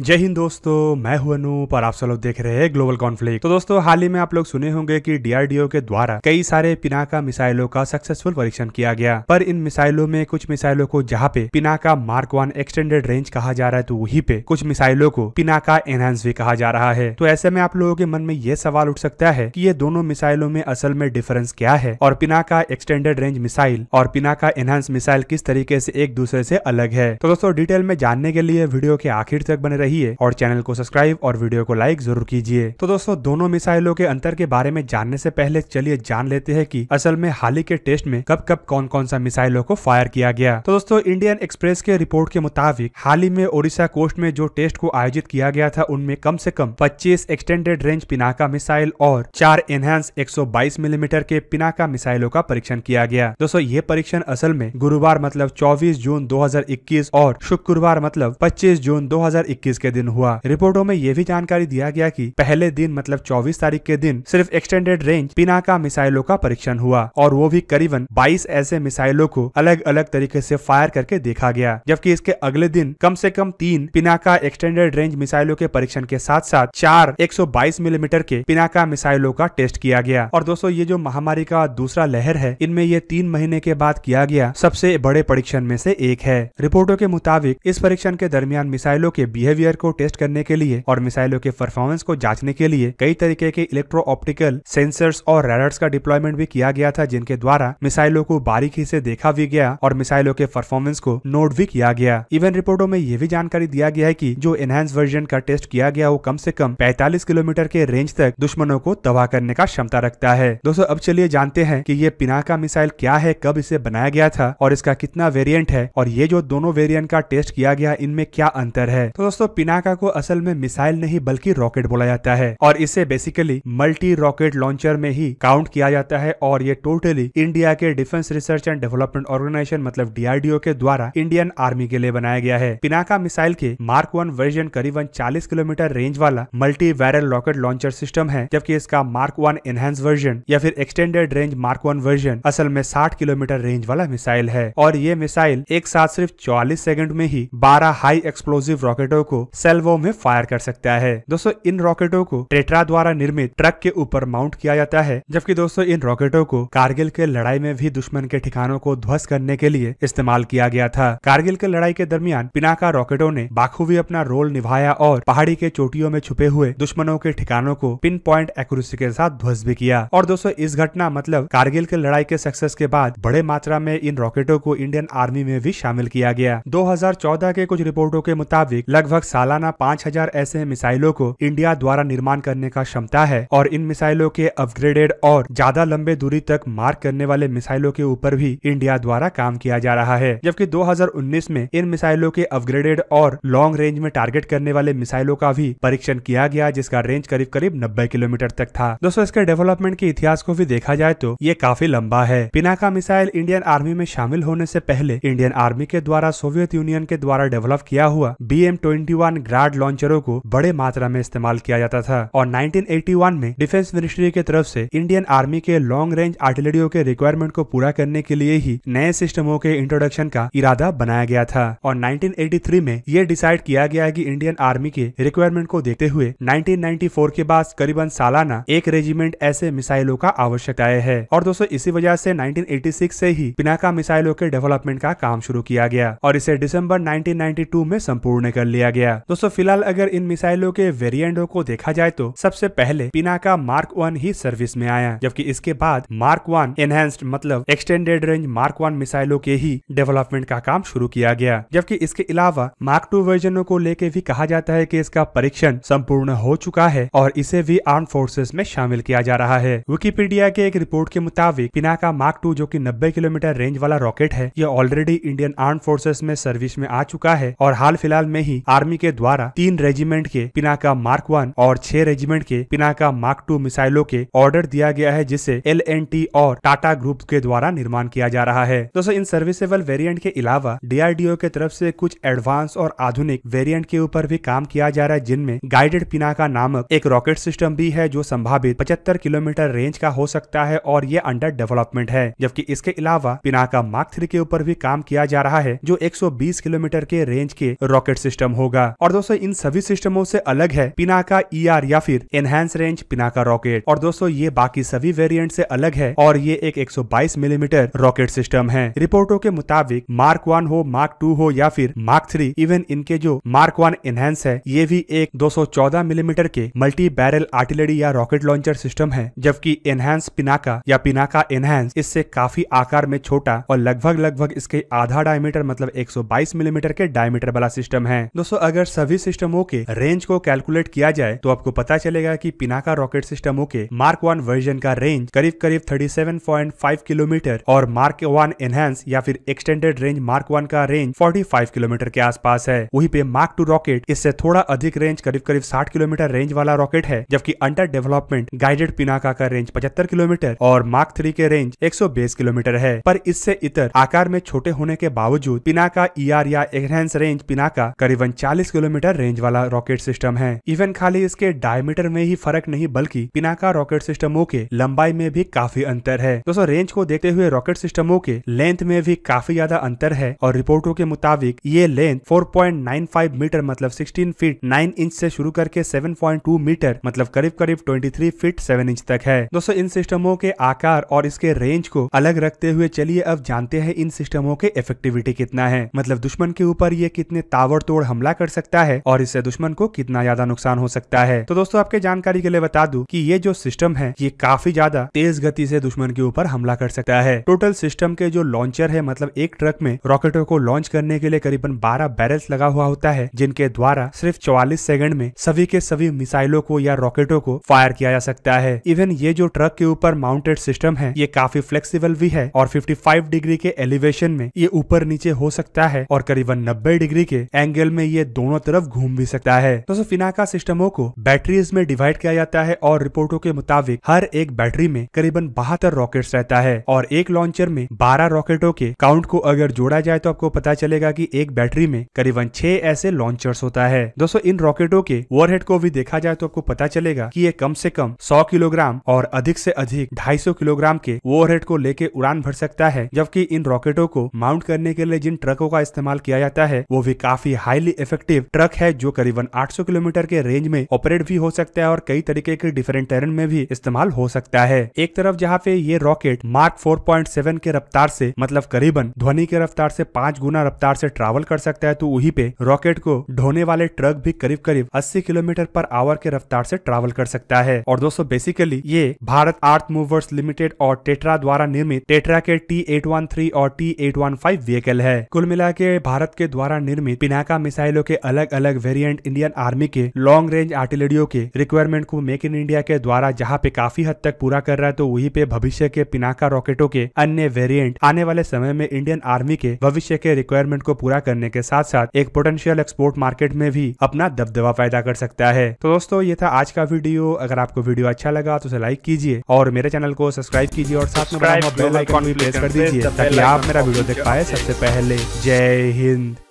जय हिंद दोस्तों मैं हूं अनूप और आप सब लोग देख रहे हैं ग्लोबल कॉन्फ्लिक्ट तो दोस्तों हाल ही में आप लोग सुने होंगे कि डीआरडीओ के द्वारा कई सारे पिनाका मिसाइलों का सक्सेसफुल परीक्षण किया गया पर इन मिसाइलों में कुछ मिसाइलों को जहां पे Pinaka mark one extended range कहा जा रहा है तो वही पे कुछ मिसाइलों को पिनाका एनहांस भी कहा जा रहा है तो ऐसे में आप लोगों के मन में ये सवाल उठ सकता है की ये दोनों मिसाइलों में असल में डिफरेंस क्या है और पिनाका एक्सटेंडेड रेंज मिसाइल और पिनाका एनहांस मिसाइल किस तरीके से एक दूसरे से अलग है तो दोस्तों डिटेल में जानने के लिए वीडियो के आखिर तक बने रहिए और चैनल को सब्सक्राइब और वीडियो को लाइक जरूर कीजिए तो दोस्तों दोनों मिसाइलों के अंतर के बारे में जानने से पहले चलिए जान लेते हैं कि असल में हाल ही के टेस्ट में कब कब कौन कौन सा मिसाइलों को फायर किया गया तो दोस्तों इंडियन एक्सप्रेस के रिपोर्ट के मुताबिक हाल ही में ओडिशा कोस्ट में जो टेस्ट को आयोजित किया गया था उनमें कम ऐसी कम पच्चीस एक्सटेंडेड रेंज पिनाका मिसाइल और चार एनहांस एक मिलीमीटर के पिनाका मिसाइलों का परीक्षण किया गया दोस्तों ये परीक्षण असल में गुरुवार मतलब चौबीस जून 2021 और शुक्रवार मतलब 25 जून 2021 के दिन हुआ रिपोर्टो में यह भी जानकारी दिया गया की पहले दिन मतलब चौबीस तारीख के दिन सिर्फ एक्सटेंडेड रेंज पिनाका मिसाइलों का परीक्षण हुआ और वो भी करीबन बाईस ऐसे मिसाइलों को अलग अलग तरीके ऐसी फायर करके देखा गया जबकि इसके अगले दिन कम से कम तीन पिनाका एक्सटेंडेड रेंज मिसाइलों के परीक्षण के साथ साथ चार 122 मिलीमीटर mm के पिनाका मिसाइलों का टेस्ट किया गया और दोस्तों ये जो महामारी का दूसरा लहर है इनमें ये तीन महीने के बाद किया गया सबसे बड़े परीक्षण में से एक है रिपोर्टों के मुताबिक इस परीक्षण के दरमियान मिसाइलों के बिहेवियर न्यूक्लियर को टेस्ट करने के लिए और मिसाइलों के परफॉर्मेंस को जांचने के लिए कई तरीके के इलेक्ट्रो ऑप्टिकल सेंसर्स और रेडर्स का डिप्लॉयमेंट भी किया गया था जिनके द्वारा मिसाइलों को बारीकी से देखा भी गया और मिसाइलों के परफॉर्मेंस को नोट भी किया गया इवन रिपोर्टों में यह भी जानकारी दिया गया है की जो एनहेंस वर्जन का टेस्ट किया गया वो कम से कम पैंतालीस किलोमीटर के रेंज तक दुश्मनों को तबाह करने का क्षमता रखता है दोस्तों अब चलिए जानते हैं कि ये पिनाका मिसाइल क्या है कब इसे बनाया गया था और इसका कितना वेरिएंट है और ये जो दोनों वेरिएंट का टेस्ट किया गया इनमें क्या अंतर है तो दोस्तों पिनाका को असल में मिसाइल नहीं बल्कि रॉकेट बोला जाता है और इसे बेसिकली मल्टी रॉकेट लॉन्चर में ही काउंट किया जाता है और ये टोटली इंडिया के defence research and development organisation मतलब डीआरडीओ के द्वारा इंडियन आर्मी के लिए बनाया गया है पिनाका मिसाइल के मार्क वन वर्जन करीबन चालीस किलोमीटर रेंज वाला multi barrel rocket launcher system है जबकि इसका मार्क वन एनहेंस वर्जन या फिर extended range mark one version असल में साठ किलोमीटर रेंज वाला मिसाइल है और ये मिसाइल एक साथ सिर्फ चौवालीस सेकंड में ही बारह हाई एक्सप्लोजिव रॉकेटों को को सेल्वो में फायर कर सकता है दोस्तों इन रॉकेटों को टेट्रा द्वारा निर्मित ट्रक के ऊपर माउंट किया जाता है जबकि दोस्तों इन रॉकेटों को कारगिल के लड़ाई में भी दुश्मन के ठिकानों को ध्वस्त करने के लिए इस्तेमाल किया गया था कारगिल के लड़ाई के दरमियान पिनाका रॉकेटों ने बाखूबी अपना रोल निभाया और पहाड़ी के चोटियों में छुपे हुए दुश्मनों के ठिकानों को पिन पॉइंट एक्यूरेसी के साथ ध्वस्त भी किया और दोस्तों इस घटना मतलब कारगिल के लड़ाई के सक्सेस के बाद बड़े मात्रा में इन रॉकेटों को इंडियन आर्मी में भी शामिल किया गया 2014 के कुछ रिपोर्टों के मुताबिक लगभग सालाना 5000 ऐसे मिसाइलों को इंडिया द्वारा निर्माण करने का क्षमता है और इन मिसाइलों के अपग्रेडेड और ज्यादा लंबे दूरी तक मार्क करने वाले मिसाइलों के ऊपर भी इंडिया द्वारा काम किया जा रहा है जबकि 2019 में इन मिसाइलों के अपग्रेडेड और लॉन्ग रेंज में टारगेट करने वाले मिसाइलों का भी परीक्षण किया गया जिसका रेंज करीब करीब नब्बे किलोमीटर तक था दोस्तों इसके डेवलपमेंट के इतिहास को भी देखा जाए तो ये काफी लंबा है पिनाका मिसाइल इंडियन आर्मी में शामिल होने से पहले इंडियन आर्मी के द्वारा सोवियत यूनियन के द्वारा डेवलप किया हुआ B M twenty one Grad लॉन्चरों को बड़े मात्रा में इस्तेमाल किया जाता था और 1981 में डिफेंस मिनिस्ट्री के तरफ से इंडियन आर्मी के लॉन्ग रेंज आर्टिलरियों के रिक्वायरमेंट को पूरा करने के लिए ही नए सिस्टमों के इंट्रोडक्शन का इरादा बनाया गया था और 1983 में यह डिसाइड किया गया कि इंडियन आर्मी के रिक्वायरमेंट को देखते हुए 1994 के बाद करीबन सालाना एक रेजिमेंट ऐसे मिसाइलों का आवश्यकता है और दोस्तों इसी वजह से 1986 से ही पिनाका मिसाइलों के डेवलपमेंट का काम शुरू किया गया और इसे दिसंबर 1992 में संपूर्ण कर लिया गया गया दोस्तों फिलहाल अगर इन मिसाइलों के वेरियंटो को देखा जाए तो सबसे पहले पिना का मार्क वन ही सर्विस में आया जबकि इसके बाद मार्क वन एनहेंस्ड मतलब एक्सटेंडेड रेंज मार्क वन मिसाइलों के ही डेवलपमेंट का काम शुरू किया गया जबकि इसके अलावा मार्क टू वर्जनों को लेके भी कहा जाता है की इसका परीक्षण संपूर्ण हो चुका है और इसे भी आर्म फोर्सेस में शामिल किया जा रहा है विकीपीडिया के एक रिपोर्ट के मुताबिक पिना का मार्क टू जो की नब्बे किलोमीटर रेंज वाला रॉकेट है यह ऑलरेडी इंडियन आर्म फोर्सेज में सर्विस में आ चुका है और हाल फिलहाल में ही आर्मी आर्मी के द्वारा तीन रेजिमेंट के पिनाका मार्क वन और छह रेजिमेंट के पिनाका मार्क टू मिसाइलों के ऑर्डर दिया गया है जिसे एल और टाटा ग्रुप के द्वारा निर्माण किया जा रहा है दोस्तों इन सर्विसेबल वेरियंट के अलावा डीआरडीओ के तरफ से कुछ एडवांस और आधुनिक वेरियंट के ऊपर भी काम किया जा रहा है जिनमें गाइडेड पिनाका नामक एक रॉकेट सिस्टम भी है जो संभावित पचहत्तर किलोमीटर रेंज का हो सकता है और ये अंडर डेवलपमेंट है जबकि इसके अलावा पिनाका मार्क थ्री के ऊपर भी काम किया जा रहा है जो 120 किलोमीटर के रेंज के रॉकेट सिस्टम होगा और दोस्तों इन सभी सिस्टमों से अलग है पिनाका ई e या फिर एनहेंस रेंज पिनाका रॉकेट और दोस्तों ये बाकी सभी वेरियंट से अलग है और ये एक बाईस मिलीमीटर रॉकेट सिस्टम है रिपोर्टों के मुताबिक मार्क वन हो मार्क टू हो या फिर मार्क थ्री इवन इनके जो मार्क वन एनहेंस है ये भी एक 214 मिलीमीटर के मल्टी बैरल आर्टिलरी या रॉकेट लॉन्चर सिस्टम है जबकि एनहेंस पिनाका या पिनाका एनहेंस इससे काफी आकार में छोटा और लगभग लगभग इसके आधा डायमीटर मतलब 122 मिलीमीटर के डायमीटर वाला सिस्टम है दोस्तों अगर अगर सभी सिस्टमों के रेंज को कैलकुलेट किया जाए तो आपको पता चलेगा कि पिनाका रॉकेट सिस्टमों के मार्क वन वर्जन का रेंज करीब करीब 37.5 किलोमीटर और मार्क वन एनहेंस या फिर एक्सटेंडेड रेंज मार्क वन का रेंज 45 किलोमीटर के आसपास है वहीं पे मार्क टू रॉकेट इससे थोड़ा अधिक रेंज करीब करीब साठ किलोमीटर रेंज वाला रॉकेट है जबकि अंडर डेवलपमेंट गाइडेड पिनाका का रेंज पचहत्तर किलोमीटर और मार्क थ्री के रेंज बीस किलोमीटर है पर इससे इतर आकार में छोटे होने के बावजूद पिनाका ई e या एनहेंस रेंज पिनाका करीबन चालीस 40 किलोमीटर रेंज वाला रॉकेट सिस्टम है इवन खाली इसके डायमीटर में ही फर्क नहीं बल्कि पिनाका रॉकेट सिस्टमों के लंबाई में भी काफी अंतर है दोस्तों रेंज को देखते हुए रॉकेट सिस्टमों के लेंथ में भी काफी ज्यादा अंतर है और रिपोर्टों के मुताबिक ये लेंथ 4.95 मीटर मतलब 16 फीट 9 इंच से शुरू करके 7.2 मीटर मतलब करीब करीब 23 फीट 7 इंच तक है दोस्तों इन सिस्टमों के आकार और इसके रेंज को अलग रखते हुए चलिए अब जानते हैं इन सिस्टमों के इफेक्टिविटी कितना है मतलब दुश्मन के ऊपर ये कितने ताबड़तोड़ हमला कर सकता है और इससे दुश्मन को कितना ज्यादा नुकसान हो सकता है तो दोस्तों आपके जानकारी के लिए बता दू की ये जो सिस्टम है ये काफी ज्यादा तेज गति से दुश्मन के ऊपर हमला कर सकता है टोटल सिस्टम के जो लॉन्चर है मतलब एक ट्रक में रॉकेटों को लॉन्च करने के लिए करीबन 12 बैरल्स लगा हुआ होता है जिनके द्वारा सिर्फ 44 सेकंड में सभी के सभी मिसाइलों को या रॉकेटों को फायर किया जा सकता है इवन ये जो ट्रक के ऊपर माउंटेड सिस्टम है ये काफी फ्लेक्सिबल भी है और 55 डिग्री के एलिवेशन में ये ऊपर नीचे हो सकता है और करीबन 90 डिग्री के एंगल में ये दोनों तरफ घूम भी सकता है तो फिनाका सिस्टमों को बैटरीज में डिवाइड किया जाता है और रिपोर्टों के मुताबिक हर एक बैटरी में करीबन बहत्तर रॉकेट रहता है और एक लॉन्चर में बारह रॉकेटों के काउंट को अगर जोड़ा जाए तो आपको पता चलेगा की एक बैटरी में करीबन छह ऐसे लॉन्चर्स होता है दोस्तों इन रॉकेटों के ओवरहेड को भी देखा जाए तो आपको पता चलेगा की ये कम से कम सौ किलोग्राम और अधिक से अधिक 250 किलोग्राम के ओवरहेड को लेके उड़ान भर सकता है जबकि इन रॉकेटों को माउंट करने के लिए जिन ट्रकों का इस्तेमाल किया जाता है वो भी काफी हाईली इफेक्टिव इफेक्टिव ट्रक है जो करीबन 800 किलोमीटर के रेंज में ऑपरेट भी हो सकता है और कई तरीके के डिफरेंट टेरन में भी इस्तेमाल हो सकता है एक तरफ जहाँ पे ये रॉकेट मार्क 4.7 के रफ्तार से मतलब करीबन ध्वनि के रफ्तार से पांच गुना रफ्तार से ट्रैवल कर सकता है तो वही पे रॉकेट को ढोने वाले ट्रक भी करीब करीब अस्सी किलोमीटर पर आवर के रफ्तार से ट्रैवल कर सकता है और दोस्तों बेसिकली ये भारत आर्थ मूवर्स लिमिटेड और टेट्रा द्वारा निर्मित टेट्रा के टी एट वन थ्री और T eight one five vehicle है कुल मिला के भारत के द्वारा निर्मित पिनाका मिसाइलों के अलग अलग वेरिएंट इंडियन आर्मी के लॉन्ग रेंज आर्टिलरियों के रिक्वायरमेंट को मेक इन इंडिया के द्वारा जहाँ पे काफी हद तक पूरा कर रहा है तो वही पे भविष्य के पिनाका रॉकेटों के अन्य वेरियंट आने वाले समय में इंडियन आर्मी के भविष्य के रिक्वायरमेंट को पूरा करने के साथ साथ एक पोटेंशियल एक्सपोर्ट मार्केट में भी अपना दबदबा पैदा कर सकता है तो दोस्तों ये था आज का वीडियो अगर आपको वीडियो अच्छा लगा तो उसे लाइक कीजिए और मेरे चैनल को सब्सक्राइब कीजिए और साथ में बेल आइकन भी प्रेस कर दीजिए ताकि आप मेरा वीडियो देख पाए सबसे पहले जय हिंद